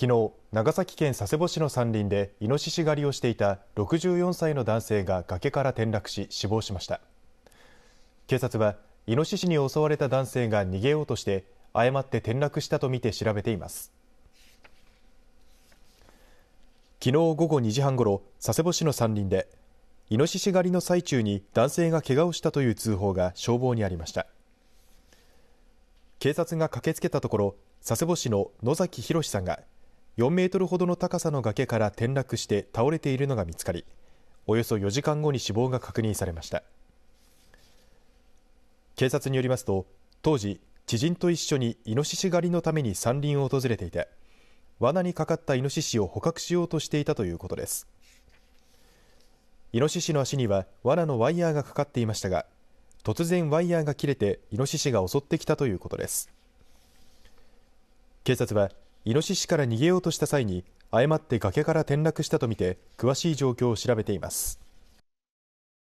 昨日、長崎県佐世保市の山林でイノシシ狩りをしていた64歳の男性が崖から転落し死亡しました警察はイノシシに襲われた男性が逃げようとして誤って転落したとみて調べていますきのう午後2時半ごろ佐世保市の山林でイノシシ狩りの最中に男性が怪我をしたという通報が消防にありました警察が駆けつけたところ佐世保市の野崎博さんが4メートルほどの高さの崖から転落して倒れているのが見つかりおよそ4時間後に死亡が確認されました警察によりますと当時知人と一緒にイノシシ狩りのために山林を訪れていて罠にかかったイノシシを捕獲しようとしていたということですイノシシの足には罠のワイヤーがかかっていましたが突然ワイヤーが切れてイノシシが襲ってきたということです警察はイノシシから逃げようとした際に誤って崖から転落したとみて詳しい状況を調べています。